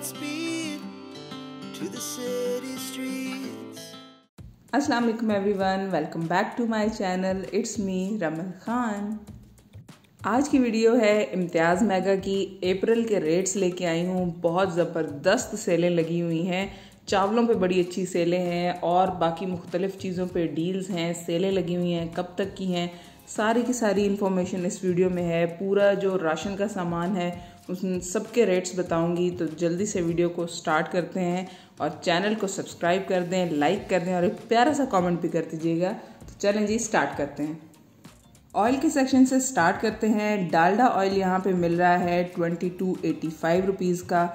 Godspeed to the city streets. Assalamualaikum everyone. Welcome back to my channel. It's me Ramal Khan. आज की video है इम्तियाज़ mega की अप्रैल के rates लेके आई हूँ बहुत ज़बरदस्त सेलें लगी हुई हैं चावलों पे बड़ी अच्छी सेलें हैं और बाकी मुख्तलिफ़ चीज़ों पे डील्स हैं सेलें लगी हुई हैं कब तक की हैं सारी की सारी इन्फॉर्मेशन इस वीडियो में है पूरा जो राशन का सामान है उन सबके रेट्स बताऊंगी तो जल्दी से वीडियो को स्टार्ट करते हैं और चैनल को सब्सक्राइब कर दें लाइक कर दें और एक प्यारा सा कमेंट भी कर दीजिएगा तो चलें जी स्टार्ट करते हैं ऑयल के सेक्शन से स्टार्ट करते हैं डालडा ऑयल यहाँ पे मिल रहा है twenty two eighty five rupees का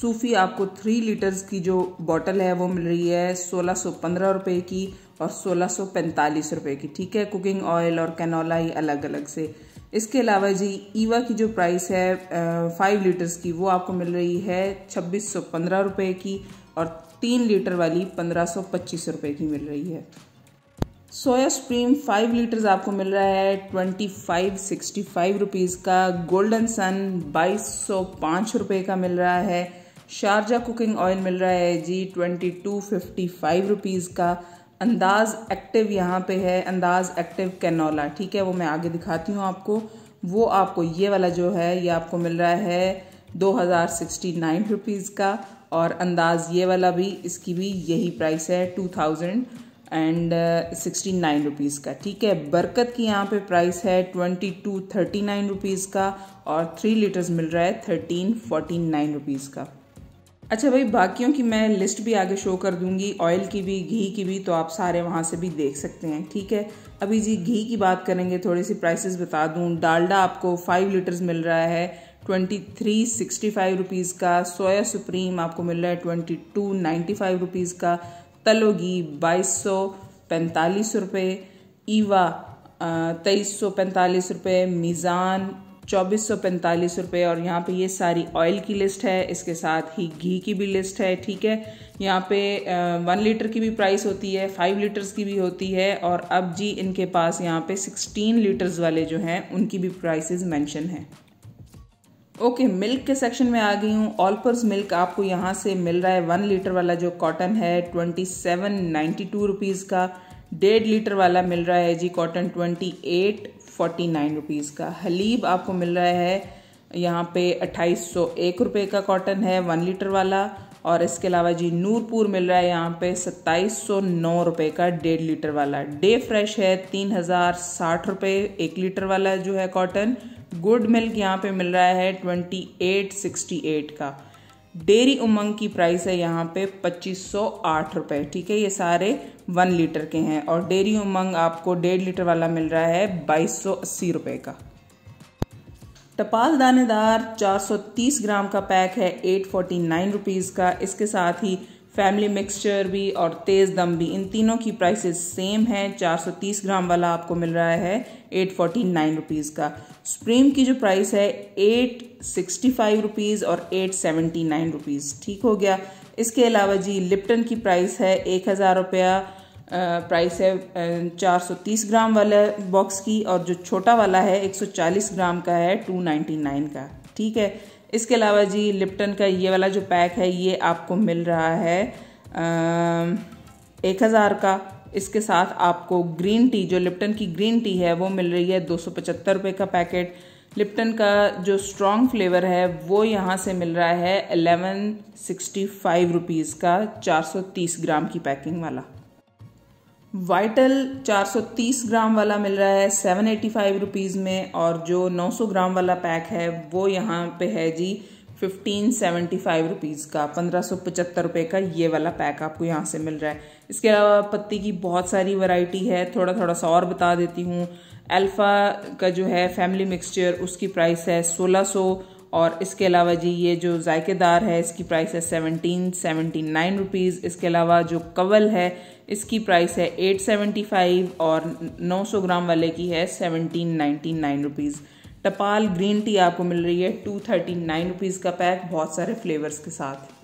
सूफी आपको थ्री लीटर्स की जो बॉटल है वो मिल रही है सोलह सौ पंद्रह रुपये की और सोलह सौ पैंतालीस रुपये की ठीक है कुकिंग ऑयल और कैनोला ही अलग अलग से इसके अलावा जी ईवा की जो प्राइस है फाइव लीटर्स की वो आपको मिल रही है छब्बीस सौ पंद्रह रुपये की और तीन लीटर वाली पंद्रह सौ पच्चीस रुपये की मिल रही है सोया स्प्रीम फाइव लीटर्स आपको मिल रहा है twenty five sixty five rupees का गोल्डन सन बाईस सौ पाँच रुपये का मिल रहा है शारजा कुकिंग ऑयल मिल रहा है जी twenty two fifty five rupees का अंदाज एक्टिव यहाँ पे है अंदाज एक्टिव कैनोला ठीक है वो मैं आगे दिखाती हूँ आपको वो आपको ये वाला जो है ये आपको मिल रहा है दो हज़ार सिक्सटी नाइन रुपीज़ का और अंदाज़ ये वाला भी इसकी भी यही प्राइस है two thousand and sixty nine rupees का ठीक है बरकत की यहाँ पे प्राइस है twenty two thirty nine rupees का और थ्री लीटर्स मिल रहा है थर्टीन फोर्टी नाइन रुपीज़ का अच्छा भाई बाकियों की मैं लिस्ट भी आगे शो कर दूंगी ऑयल की भी घी की भी तो आप सारे वहाँ से भी देख सकते हैं ठीक है अभी जी घी की बात करेंगे थोड़ी सी प्राइसेस बता दूँ डालडा आपको फाइव लीटर्स मिल रहा है twenty three sixty five rupees का सोया सुप्रीम आपको मिल रहा है twenty two ninety five rupees का तलो घी बाईस सौ पैंतालीस रुपये ईवा तेईस सौ पैंतालीस रुपये मीज़ान चौबीस सौ पैंतालीस रुपये और यहाँ पे ये सारी ऑयल की लिस्ट है इसके साथ ही घी की भी लिस्ट है ठीक है यहाँ पे वन लीटर की भी प्राइस होती है फाइव लीटर्स की भी होती है और अब जी इनके पास यहाँ पे सिक्सटीन लीटर्स वाले जो हैं उनकी भी प्राइसेस मेंशन हैं ओके okay, मिल्क के सेक्शन में आ गई हूँ ऑलपर्स मिल्क आपको यहाँ से मिल रहा है वन लीटर वाला जो कॉटन है twenty seven ninety two rupees का डेढ़ लीटर वाला मिल रहा है जी cotton twenty eight forty nine rupees का हलीब आपको मिल रहा है यहाँ पे अट्ठाईस सौ एक रुपये का कॉटन है वन लीटर वाला और इसके अलावा जी नूरपुर मिल रहा है यहाँ पे सत्ताईस सौ नौ रुपये का डेढ़ लीटर वाला डे फ्रेश है तीन हज़ार साठ रुपये एक लीटर वाला जो है कॉटन गुड मिल्क यहाँ पे मिल रहा है ट्वेंटी एट सिक्सटी एट का डेरी उमंग की प्राइस है यहाँ पे पच्चीस सौ आठ रुपये ठीक है ये सारे वन लीटर के हैं और डेरी उमंग आपको डेढ़ लीटर वाला मिल रहा है बाईस सौ अस्सी रुपये का टपाल दानेदार 430 ग्राम का पैक है एट फोर्टी नाइन रुपीज़ का इसके साथ ही फैमिली मिक्सचर भी और तेज़ दम भी इन तीनों की प्राइसेस सेम हैं 430 ग्राम वाला आपको मिल रहा है एट फोर्टी नाइन रुपीज़ का स्प्रीम की जो प्राइस है एट सिक्सटी फाइव रुपीज़ और एट सेवेंटी नाइन रुपीज़ ठीक हो गया इसके अलावा जी लिप्टन की प्राइस है एक हज़ार रुपया प्राइस है चार सौ तीस ग्राम वाला बॉक्स की और जो छोटा वाला है एक सौ चालीस ग्राम का है टू नाइन्टी नाइन का ठीक है इसके अलावा जी लिप्टन का ये वाला जो पैक है ये आपको मिल रहा है एक हज़ार का इसके साथ आपको ग्रीन टी जो लिप्टन की ग्रीन टी है वो मिल रही है दो सौ पचहत्तर रुपये का पैकेट लिप्टन का जो स्ट्रॉन्ग फ्लेवर है वो यहाँ से मिल रहा है एलेवन सिक्सटी फाइव रुपीज़ का चार सौ तीस ग्राम की पैकिंग वाला वाइटल 430 ग्राम वाला मिल रहा है सेवन एटी फाइव रुपीज़ में और जो 900 ग्राम वाला पैक है वो यहाँ पे है जी फिफ्टीन सेवेंटी फाइव रुपीज़ का पंद्रह सौ पचहत्तर रुपये का ये वाला पैक आपको यहाँ से मिल रहा है इसके अलावा पत्ती की बहुत सारी वैरायटी है थोड़ा थोड़ा सा और बता देती हूँ अल्फ़ा का जो है फैमिली मिक्सचर उसकी प्राइस है सोलह सौ सो, और इसके अलावा जी ये जो जायकेदार है इसकी प्राइस है सेवनटीन सेवेंटी नाइन रुपीज़ इसके अलावा जो कवल है इसकी प्राइस है एट सेवेंटी फाइव और नौ सौ ग्राम वाले की है seventeen ninety nine rupees Tapal green tea आपको मिल रही है टू थर्टी नाइन रुपीज़ का पैक बहुत सारे फ्लेवर्स के साथ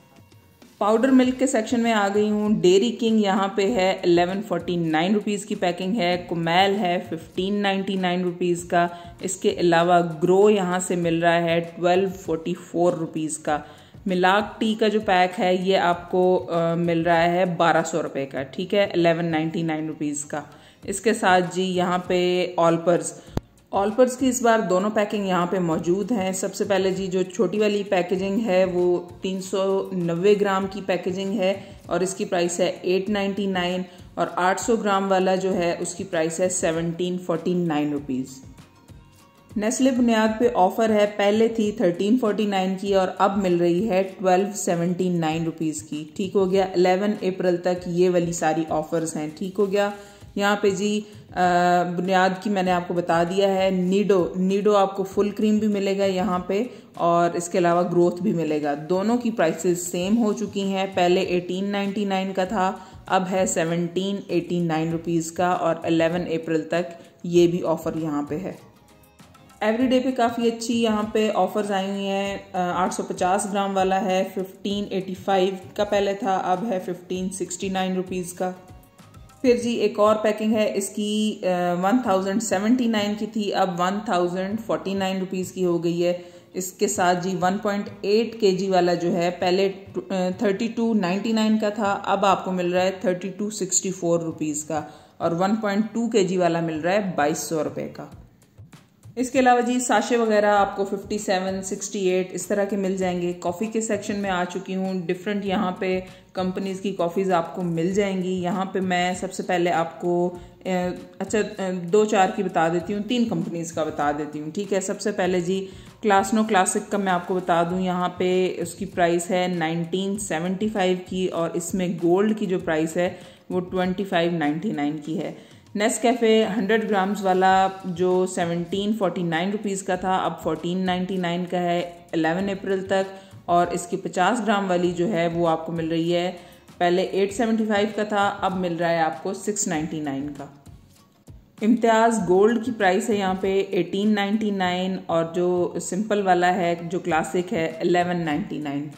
पाउडर मिल्क के सेक्शन में आ गई हूँ डेरी किंग यहाँ पे है एलेवन फोर्टी नाइन रुपीज़ की पैकिंग है कुमैल है फिफ्टीन नाइन्टी नाइन रुपीज़ का इसके अलावा ग्रो यहाँ से मिल रहा है ट्वेल्व फोर्टी फोर रुपीज़ का मिलाक टी का जो पैक है ये आपको आ, मिल रहा है बारह सौ रुपये का ठीक है एलेवन नाइन्टी नाइन रुपीज़ का इसके साथ जी यहाँ पे ऑलपर्स ऑल्फर्स की इस बार दोनों पैकिंग यहाँ पे मौजूद हैं सबसे पहले जी जो छोटी वाली पैकेजिंग है वो 390 ग्राम की पैकेजिंग है और इसकी प्राइस है 899 और 800 ग्राम वाला जो है उसकी प्राइस है 1749 रुपीज नेस्ले बुनियाद पे ऑफ़र है पहले थी 1349 की और अब मिल रही है 1279 रुपीस की ठीक हो गया 11 अप्रैल तक ये वाली सारी ऑफ़र्स हैं ठीक हो गया यहाँ पे जी बुनियाद की मैंने आपको बता दिया है नीडो नीडो आपको फुल क्रीम भी मिलेगा यहाँ पे और इसके अलावा ग्रोथ भी मिलेगा दोनों की प्राइसेस सेम हो चुकी हैं पहले 1899 का था अब है 1789 रुपीस का और 11 अप्रैल तक ये भी ऑफ़र यहाँ पे है एवरीडे पे काफ़ी अच्छी यहाँ पे ऑफ़र्स आई हुई हैं 850 ग्राम वाला है 1585 का पहले था अब है 1569 रुपीस का फिर जी एक और पैकिंग है इसकी वन थाउजेंड सेवेंटी नाइन की थी अब one thousand forty nine rupees की हो गई है इसके साथ जी वन पॉइंट एट के जी वाला जो है पहले थर्टी टू नाइन्टी नाइन का था अब आपको मिल रहा है thirty two sixty four rupees का और वन पॉइंट टू के जी वाला मिल रहा है बाईस सौ रुपये का इसके अलावा जी साशे वगैरह आपको 57, 68 इस तरह के मिल जाएंगे कॉफ़ी के सेक्शन में आ चुकी हूँ डिफरेंट यहाँ पे कंपनीज़ की कॉफ़ीज़ आपको मिल जाएंगी यहाँ पे मैं सबसे पहले आपको अच्छा दो चार की बता देती हूँ तीन कंपनीज़ का बता देती हूँ ठीक है सबसे पहले जी क्लासनो क्लासिक का मैं आपको बता दूँ यहाँ पे उसकी प्राइस है 1975 की और इसमें गोल्ड की जो प्राइस है वो ट्वेंटी की है नेस कैफ़े हंड्रेड ग्राम्स वाला जो सेवनटीन फोर्टी नाइन रुपीज़ का था अब फोर्टीन नाइन्टी नाइन का है एलेवन अप्रैल तक और इसकी पचास ग्राम वाली जो है वो आपको मिल रही है पहले एट सेवेंटी फाइव का था अब मिल रहा है आपको सिक्स नाइन्टी नाइन का इम्तियाज़ गोल्ड की प्राइस है यहाँ पे एटीन नाइन्टी नाइन और जो सिंपल वाला है जो क्लासिक है एलेवन नाइन्टी नाइन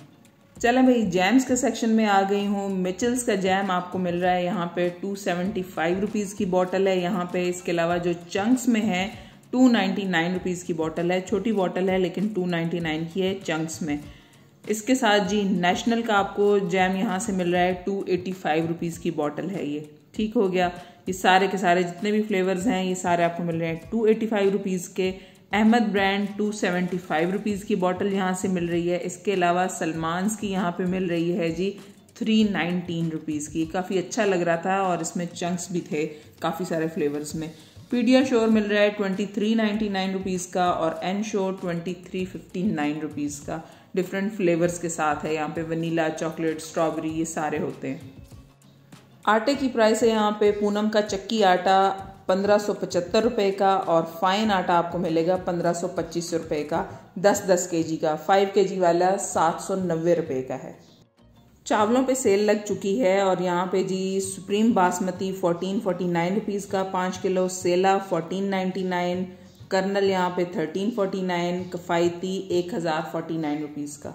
चलें भाई जैम्स के सेक्शन में आ गई हूँ मिचल्स का जैम आपको मिल रहा है यहाँ पे टू सेवेंटी फाइव रुपीज़ की बॉटल है यहाँ पे इसके अलावा जो चंक्स में है टू नाइन्टी नाइन रुपीज़ की बॉटल है छोटी बॉटल है लेकिन टू नाइन्टी नाइन की है चंक्स में इसके साथ जी नेशनल का आपको जैम यहाँ से मिल रहा है टू एटी फाइव रुपीज़ की बॉटल है ये ठीक हो गया ये सारे के सारे जितने भी फ्लेवर्स हैं ये सारे आपको मिल रहे हैं टू एटी फाइव रुपीज़ के Ahmed brand two seventy five rupees की बॉटल यहाँ से मिल रही है इसके अलावा सलमानस की यहाँ पे मिल रही है जी थ्री नाइनटीन रुपीज़ की काफ़ी अच्छा लग रहा था और इसमें चंक्स भी थे काफ़ी सारे फ्लेवर्स में पीडिया शोर मिल रहा है twenty three ninety nine rupees का और एन शोर twenty three fifty nine rupees का डिफरेंट फ्लेवर्स के साथ है यहाँ पे वनीला चॉकलेट स्ट्रॉबेरी ये सारे होते हैं आटे की प्राइस है यहाँ पे पूनम का चक्की आटा पंद्रह सौ का और फाइन आटा आपको मिलेगा पंद्रह सौ पच्चीस रुपए का दस दस के जी का फाइव के जी वाला सात सौ नब्बे रुपये का है चावलों पे सेल लग चुकी है और यहाँ पे जी supreme basmati fourteen forty nine rupees का 5 किलो सेला फोर्टीन नाइन कर्नल यहाँ पे थर्टीन फोर्टी नाइन कफायती एक हज़ार फोर्टी नाइन रुपीज़ का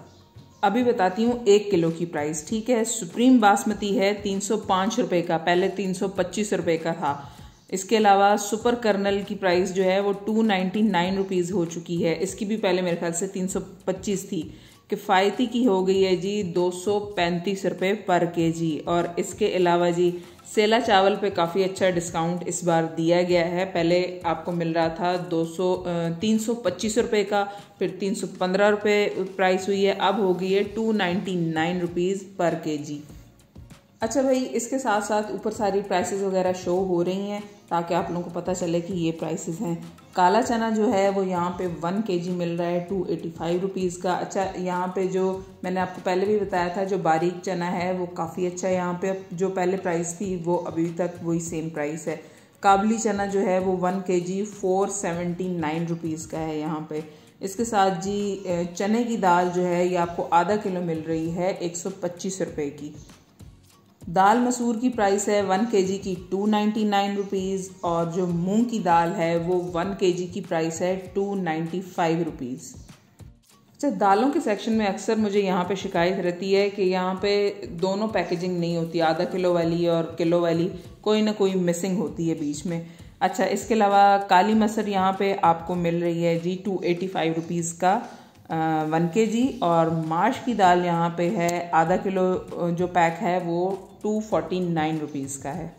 अभी बताती हूँ एक किलो की प्राइस ठीक है सुप्रीम बासमती है तीन सौ रुपये का पहले तीन सौ पच्चीस रुपये का था इसके अलावा सुपर कर्नल की प्राइस जो है वो टू नाइन्टी नाइन रुपीज़ हो चुकी है इसकी भी पहले मेरे ख्याल से तीन सौ पच्चीस थी किफ़ायती की हो गई है जी दो सौ पैंतीस रुपये पर के जी और इसके अलावा जी सेला चावल पे काफ़ी अच्छा डिस्काउंट इस बार दिया गया है पहले आपको मिल रहा था दो सौ तीन सौ पच्चीस रुपये का फिर तीन सौ पंद्रह रुपये प्राइस हुई है अब हो गई है टू नाइन्टी नाइन रुपीज़ पर के जी अच्छा भाई इसके साथ साथ ऊपर सारी प्राइसेस वगैरह शो हो रही हैं ताकि आप लोगों को पता चले कि ये प्राइसेस हैं काला चना जो है वो यहाँ पे वन के जी मिल रहा है टू एटी फाइव रुपीज़ का अच्छा यहाँ पे जो मैंने आपको पहले भी बताया था जो बारीक चना है वो काफ़ी अच्छा है यहाँ पे जो पहले प्राइस थी वो अभी तक वही सेम प्राइस है काबली चना जो है वो one K G four seventy nine rupees का है यहाँ पे इसके साथ जी चने की दाल जो है ये आपको आधा किलो मिल रही है एक सौ पच्चीस रुपये की दाल मसूर की प्राइस है वन के जी की टू नाइन्टी नाइन रुपीज़ और जो मूंग की दाल है वो वन के जी की प्राइस है टू नाइन्टी फाइव रुपीज़ अच्छा दालों के सेक्शन में अक्सर मुझे यहाँ पे शिकायत रहती है कि यहाँ पे दोनों पैकेजिंग नहीं होती आधा किलो वाली और किलो वाली कोई ना कोई मिसिंग होती है बीच में अच्छा इसके अलावा काली मसर यहाँ पे आपको मिल रही है जी टू एटी फाइव रुपीज़ का वन के जी और माश की दाल यहाँ पे है आधा किलो जो पैक है वो टू फोर्टी नाइन रुपीज़ का है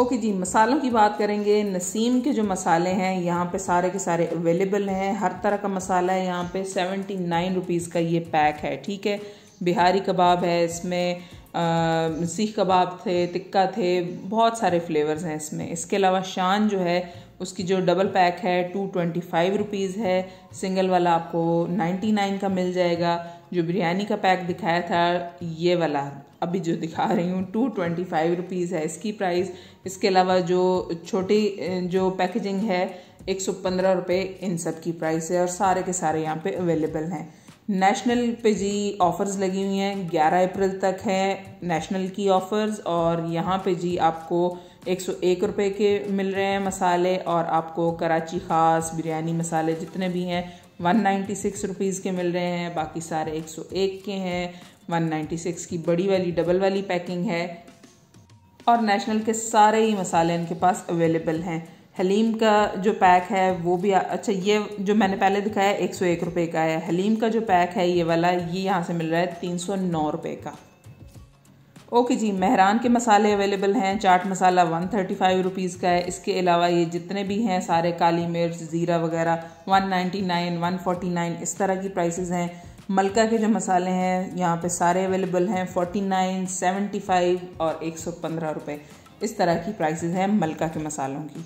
ओके जी मसालों की बात करेंगे नसीम के जो मसाले हैं यहाँ पे सारे के सारे अवेलेबल हैं हर तरह का मसाला है यहाँ पे सेवेंटी नाइन रुपीज़ का ये पैक है ठीक है बिहारी कबाब है इसमें सीख कबाब थे तिक्का थे बहुत सारे फ्लेवर्स हैं इसमें इसके अलावा शान जो है उसकी जो डबल पैक है टू ट्वेंटी फाइव रुपीज़ है सिंगल वाला आपको नाइन्टी नाइन का मिल जाएगा जो बिरयानी का पैक दिखाया था ये वाला अभी जो दिखा रही हूँ टू ट्वेंटी फाइव रुपीज़ है इसकी प्राइस इसके अलावा जो छोटी जो पैकेजिंग है एक सौ पंद्रह रुपये इन सब की प्राइस है और सारे के सारे यहाँ पे अवेलेबल हैं नेशनल पे जी ऑफ़र्स लगी हुई हैं ग्यारह अप्रैल तक है नेशनल की ऑफ़र्स और यहाँ पे जी आपको एक सौ एक रुपये के मिल रहे हैं मसाले और आपको कराची ख़ास बिरयानी मसाले जितने भी हैं वन नाइन्टी सिक्स रुपीज़ के मिल रहे हैं बाकी सारे एक सौ एक के हैं 196 की बड़ी वाली डबल वाली पैकिंग है और नेशनल के सारे ही मसाले इनके पास अवेलेबल हैं हलीम का जो पैक है वो भी अच्छा ये जो मैंने पहले दिखाया एक सौ एक रुपये का है हलीम का जो पैक है ये वाला ये यहाँ से मिल रहा है तीन सौ नौ रुपये का ओके जी मेहरान के मसाले अवेलेबल हैं चाट मसाला वन थर्टी फाइव रुपीज़ का है इसके अलावा ये जितने भी हैं सारे काली मिर्च ज़ीरा वगैरह one ninety nine one forty nine इस तरह की प्राइस हैं मलका के जो मसाले हैं यहाँ पे सारे अवेलेबल हैं फोर्टी नाइन सेवेंटी फाइव और एक सौ पंद्रह रुपये इस तरह की प्राइसेस हैं मलका के मसालों की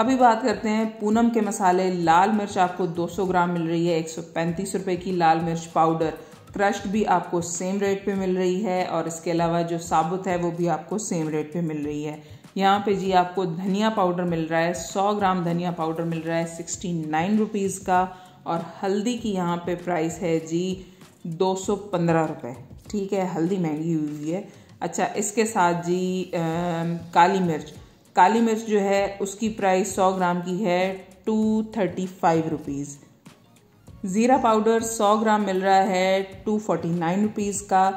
अभी बात करते हैं पूनम के मसाले लाल मिर्च आपको 200 ग्राम मिल रही है एक सौ रुपये की लाल मिर्च पाउडर क्रश्ड भी आपको सेम रेट पे मिल रही है और इसके अलावा जो साबुत है वो भी आपको सेम रेट पे मिल रही है यहाँ पे जी आपको धनिया पाउडर मिल रहा है 100 ग्राम धनिया पाउडर मिल रहा है सिक्सटी नाइन रुपीज़ का और हल्दी की यहाँ पे प्राइस है जी दो सौ पंद्रह रुपये ठीक है हल्दी महंगी हुई है अच्छा इसके साथ जी आ, काली मिर्च काली मिर्च जो है उसकी प्राइस सौ ग्राम की है टू थर्टी फाइव रुपीज़ ज़ीरा पाउडर सौ ग्राम मिल रहा है टू फोर्टी नाइन रुपीज़ का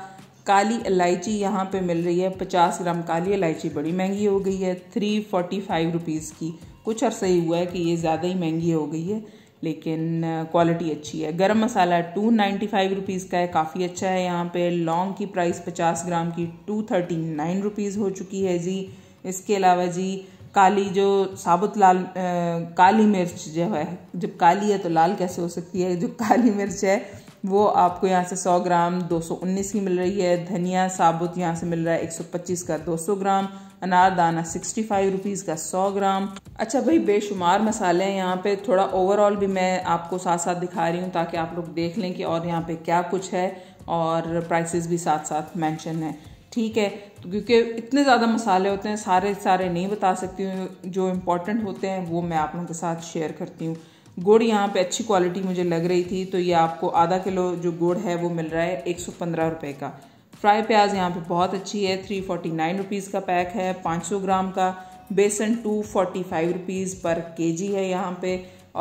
काली इलायची यहाँ पे मिल रही है पचास ग्राम काली इलायची बड़ी महंगी हो गई है थ्री फोर्टी फाइव रुपीज़ की कुछ अर्सा ही हुआ है कि ये ज़्यादा ही महंगी हो गई है लेकिन क्वालिटी uh, अच्छी है गरम मसाला टू नाइन्टी फाइव रुपीज़ का है काफ़ी अच्छा है यहाँ पे लौंग की प्राइस पचास ग्राम की टू थर्टी नाइन रुपीज़ हो चुकी है जी इसके अलावा जी काली जो साबुत लाल आ, uh, काली मिर्च जो है जब काली है तो लाल कैसे हो सकती है जो काली मिर्च है वो आपको यहाँ से 100 ग्राम 219 की मिल रही है धनिया साबुत यहाँ से मिल रहा है 125 का 200 ग्राम अनारदाना सिक्सटी फाइव रुपीज़ का सौ ग्राम अच्छा भाई बेशुमार मसाले हैं यहाँ पे थोड़ा ओवरऑल भी मैं आपको साथ साथ दिखा रही हूँ ताकि आप लोग देख लें कि और यहाँ पे क्या कुछ है और प्राइसेस भी साथ साथ मेंशन है ठीक है तो क्योंकि इतने ज़्यादा मसाले होते हैं सारे सारे नहीं बता सकती हूँ जो इम्पोर्टेंट होते हैं वो मैं आप लोगों के साथ शेयर करती हूँ गुड़ यहाँ पे अच्छी क्वालिटी मुझे लग रही थी तो ये आपको आधा किलो जो गुड़ है वो मिल रहा है एक सौ पंद्रह रुपये का फ्राई प्याज यहाँ पे बहुत अच्छी है थ्री फोर्टी नाइन रुपीज़ का पैक है पाँच सौ ग्राम का बेसन टू फोर्टी फाइव रुपीज़ पर के जी है यहाँ पे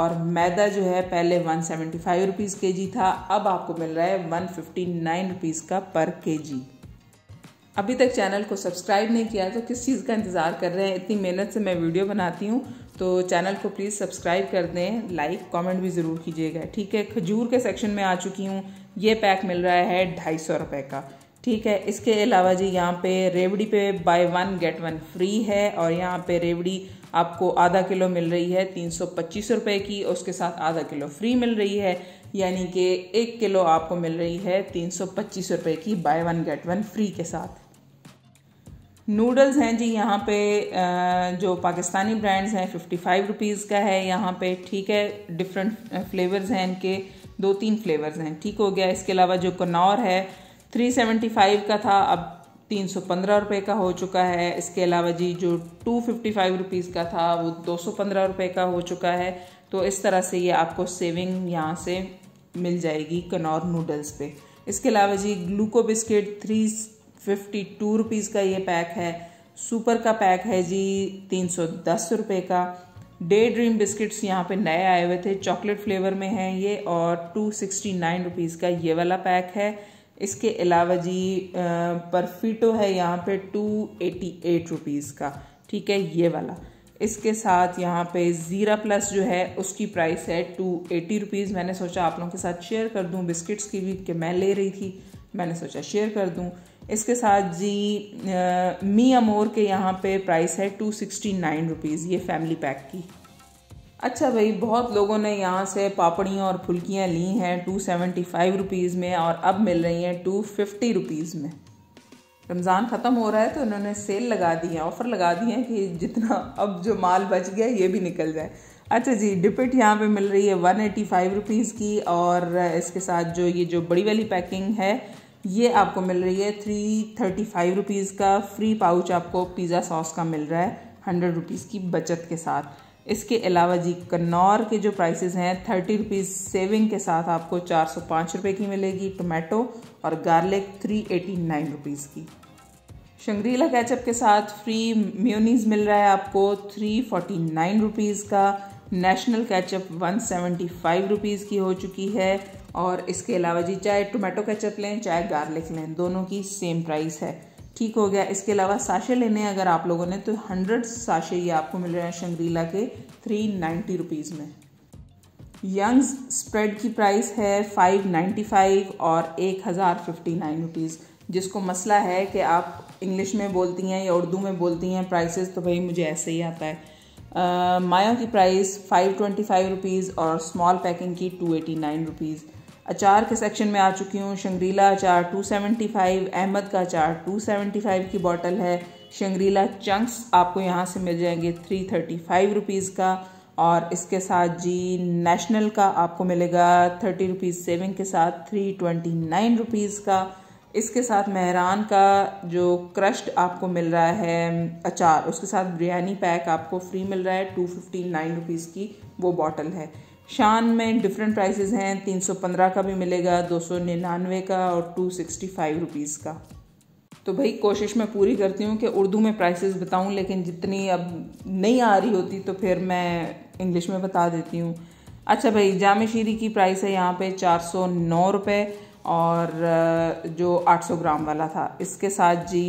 और मैदा जो है पहले वन सेवेंटी फाइव रुपीज़ के जी था अब आपको मिल रहा है वन फिफ्टी नाइन रुपीज़ का पर के जी अभी तक चैनल को सब्सक्राइब नहीं किया तो किस चीज़ का इंतज़ार कर रहे हैं इतनी मेहनत से मैं वीडियो बनाती हूँ तो चैनल को प्लीज़ सब्सक्राइब कर दें लाइक कमेंट भी ज़रूर कीजिएगा ठीक है खजूर के सेक्शन में आ चुकी हूँ ये पैक मिल रहा है ढाई सौ रुपये का ठीक है इसके अलावा जी यहाँ पे रेवड़ी पे buy one get one free है और यहाँ पे रेवड़ी आपको आधा किलो मिल रही है तीन सौ पच्चीस रुपये की उसके साथ आधा किलो फ्री मिल रही है यानी कि एक किलो आपको मिल रही है तीन सौ पच्चीस रुपये की buy one get one free के साथ नूडल्स हैं जी यहाँ पे जो पाकिस्तानी ब्रांड्स हैं फिफ्टी फाइव रुपीज़ का है यहाँ पे ठीक है डिफरेंट फ्लेवर्स हैं इनके दो तीन फ्लेवर्स हैं ठीक हो गया इसके अलावा जो कनौर है 375 का था अब तीन सौ पंद्रह रुपये का हो चुका है इसके अलावा जी जो टू फिफ्टी फाइव रुपीज़ का था वो दो सौ पंद्रह रुपये का हो चुका है तो इस तरह से ये आपको सेविंग यहाँ से मिल जाएगी कनौर नूडल्स पे इसके अलावा जी Gluco biscuit three fifty two rupees का ये पैक है सुपर का पैक है जी तीन सौ दस रुपये का डे ड्रीम बिस्किट्स यहाँ पे नए आए हुए थे चॉकलेट फ्लेवर में हैं ये और टू सिक्सटी नाइन रुपीज़ का ये वाला पैक है इसके अलावा जी परफिटो है यहाँ पे टू एटी एट रुपीज़ का ठीक है ये वाला इसके साथ यहाँ पे ज़ीरा प्लस जो है उसकी प्राइस है टू एटी रुपीज़ मैंने सोचा आप लोगों के साथ शेयर कर दूँ बिस्किट्स की भी कि मैं ले रही थी मैंने सोचा शेयर कर दूँ इसके साथ जी आ, मी अमोर के यहाँ पे प्राइस है टू सिक्सटी नाइन रुपीज़ ये फैमिली पैक की अच्छा भाई बहुत लोगों ने यहाँ से पापड़ियाँ और फुल्कियाँ ली हैं टू सेवेंटी फाइव रुपीज़ में और अब मिल रही हैं टू फिफ्टी रुपीज़ में रमज़ान ख़त्म हो रहा है तो उन्होंने सेल लगा दी है ऑफ़र लगा दी है कि जितना अब जो माल बच गया ये भी निकल जाए अच्छा जी डिपिट यहाँ पे मिल रही है वन एटी फाइव रुपीज़ की और इसके साथ जो ये जो बड़ी वाली पैकिंग है ये आपको मिल रही है थ्री थर्टी फाइव रुपीज़ का फ्री पाउच आपको पिज़्ज़ा सॉस का मिल रहा है हंड्रेड रुपीज़ की बचत के साथ इसके अलावा जी कन्नौर के जो प्राइसेस हैं थर्टी रुपीज़ सेविंग के साथ आपको चार सौ पाँच रुपये की मिलेगी टोमेटो और garlic three eighty nine rupees की शंग्रीला कैचअप के साथ फ्री म्यूनीज मिल रहा है आपको थ्री फोर्टी नाइन रुपीज़ का National ketchup one seventy five rupees की हो चुकी है और इसके अलावा जी चाहे टोमेटो कैचअप लें चाहे गार्लिक लें दोनों की सेम प्राइस है ठीक हो गया इसके अलावा साशे लेने हैं अगर आप लोगों ने तो हंड्रेड साशे ये आपको मिल रहे हैं शंग्रीला के थ्री नाइन्टी रुपीज़ में यंग्स स्प्रेड की प्राइस है फाइव नाइन्टी फाइव और एक हज़ार फिफ्टी नाइन रुपीज़ जिसको मसला है कि आप इंग्लिश में बोलती हैं या उर्दू में बोलती हैं प्राइसेस तो भाई मुझे ऐसे ही आता है माया की price five twenty five rupees और स्मॉल पैकिंग की टू एटी नाइन रुपीज़ अचार के सेक्शन में आ चुकी हूँ शंग्रीला अचार 275 अहमद का अचार 275 की बॉटल है शंग्रीला चंक्स आपको यहाँ से मिल जाएंगे 335 रुपीज़ का और इसके साथ जी नेशनल का आपको मिलेगा थर्टी रुपीज़ सेविंग के साथ थ्री ट्वेंटी नाइन रुपीज़ का इसके साथ मेहरान का जो क्रश्ड आपको मिल रहा है अचार उसके साथ बिरयानी पैक आपको फ्री मिल रहा है टू फिफ्टी नाइन रुपीज़ की वो बॉटल है शान में डिफरेंट प्राइसेस हैं 315 का भी मिलेगा दो सौ निन्यानवे का और टू सिक्सटी फाइव रुपीज़ का तो भाई कोशिश मैं पूरी करती हूँ कि उर्दू में प्राइसेस बताऊँ लेकिन जितनी अब नहीं आ रही होती तो फिर मैं इंग्लिश में बता देती हूँ अच्छा भाई जाम शीरी की प्राइस है यहाँ पे चार सौ नौ रुपये और जो 800 ग्राम वाला था इसके साथ जी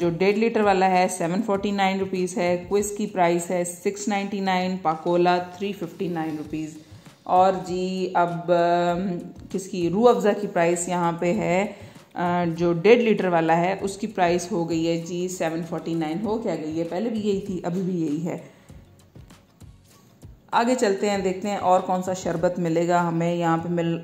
जो डेढ़ लीटर वाला है सेवन फोर्टी नाइन रुपीज़ है क्विस की प्राइस है six ninety nine Pakola three fifty nine rupees और जी अब किसकी रू अफ़ज़ा की प्राइस यहाँ पे है जो डेढ़ लीटर वाला है उसकी प्राइस हो गई है जी सेवन फोर्टी नाइन हो क्या गई है पहले भी यही थी अभी भी यही है आगे चलते हैं देखते हैं और कौन सा शरबत मिलेगा हमें यहाँ पे मिल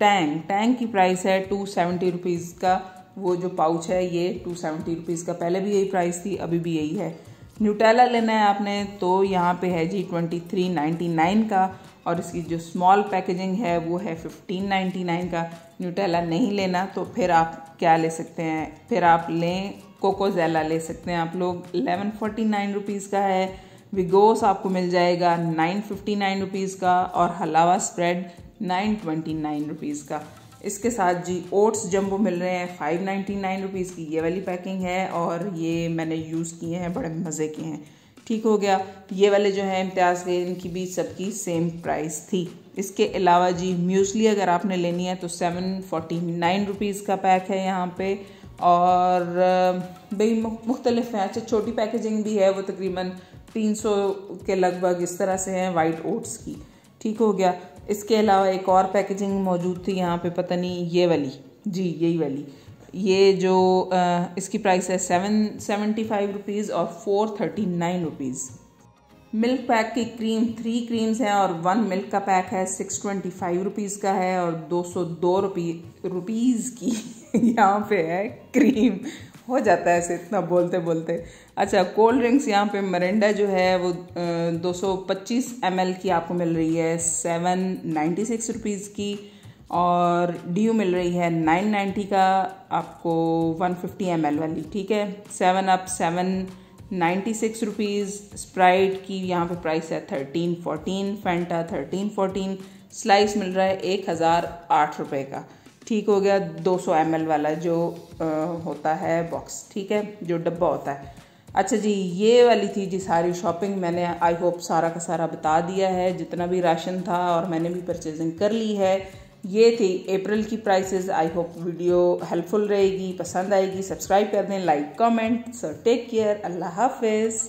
टैंग टैंग की प्राइस है टू सेवेंटी रुपीज़ का वो जो पाउच है ये टू सेवेंटी रुपीज़ का पहले भी यही प्राइस थी अभी भी यही है न्यूटेला लेना है आपने तो यहाँ पे है जी ट्वेंटी थ्री नाइन्टी नाइन का और इसकी जो स्मॉल पैकेजिंग है वो है 15.99 का न्यूटेला नहीं लेना तो फिर आप क्या ले सकते हैं फिर आप लें कोकोजेला ले सकते हैं आप लोग एलेवन फोर्टी नाइन रुपीज़ का है विगोस आपको मिल जाएगा नाइन फिफ्टी नाइन रुपीज़ का और हलावा spread nine twenty nine rupees का इसके साथ जी ओट्स जंबो मिल रहे हैं फाइव नाइन्टी नाइन रुपीज़ की ये वाली पैकिंग है और ये मैंने यूज़ किए हैं बड़े मज़े के हैं ठीक हो गया ये वाले जो हैं इम्तियाज़ के इनकी भी सबकी सेम प्राइस थी इसके अलावा जी म्यूसली अगर आपने लेनी है तो सेवन फोर्टी नाइन रुपीज़ का पैक है यहाँ पे और भाई मुख्तलिफ हैं अच्छा छोटी पैकेजिंग भी है वो तकरीबन तीन सौ के लगभग इस तरह से हैं वाइट ओट्स की ठीक हो गया इसके अलावा एक और पैकेजिंग मौजूद थी यहाँ पे पता नहीं ये वाली जी यही वाली ये जो इसकी प्राइस है सेवन सेवेंटी फाइव रुपीज़ और four thirty nine rupees milk pack की क्रीम थ्री क्रीम्स हैं और वन मिल्क का पैक है सिक्स ट्वेंटी फाइव रुपीज़ का है और दो सौ दो रुपी रुपीज़ की यहाँ पे है क्रीम हो जाता है ऐसे इतना बोलते बोलते अच्छा कोल्ड ड्रिंक्स यहाँ पे मरेंडा जो है वो दो सौ पच्चीस एम की आपको मिल रही है सेवन नाइन्टी सिक्स रुपीज़ की और डी मिल रही है नाइन नाइन्टी का आपको वन फिफ्टी एम एल वाली ठीक है Seven Up seven ninety six rupees Sprite की यहाँ पे प्राइस है thirteen fourteen Fanta thirteen fourteen Slice मिल रहा है एक हज़ार आठ रुपये का ठीक हो गया दो सौ एम एल वाला जो आ, होता है बॉक्स ठीक है जो डब्बा होता है अच्छा जी ये वाली थी जी सारी शॉपिंग मैंने आई होप सारा का सारा बता दिया है जितना भी राशन था और मैंने भी परचेजिंग कर ली है ये थी अप्रैल की prices I hope video helpful रहेगी पसंद आएगी सब्सक्राइब कर दें like comment so take care अल्लाह हाफिज़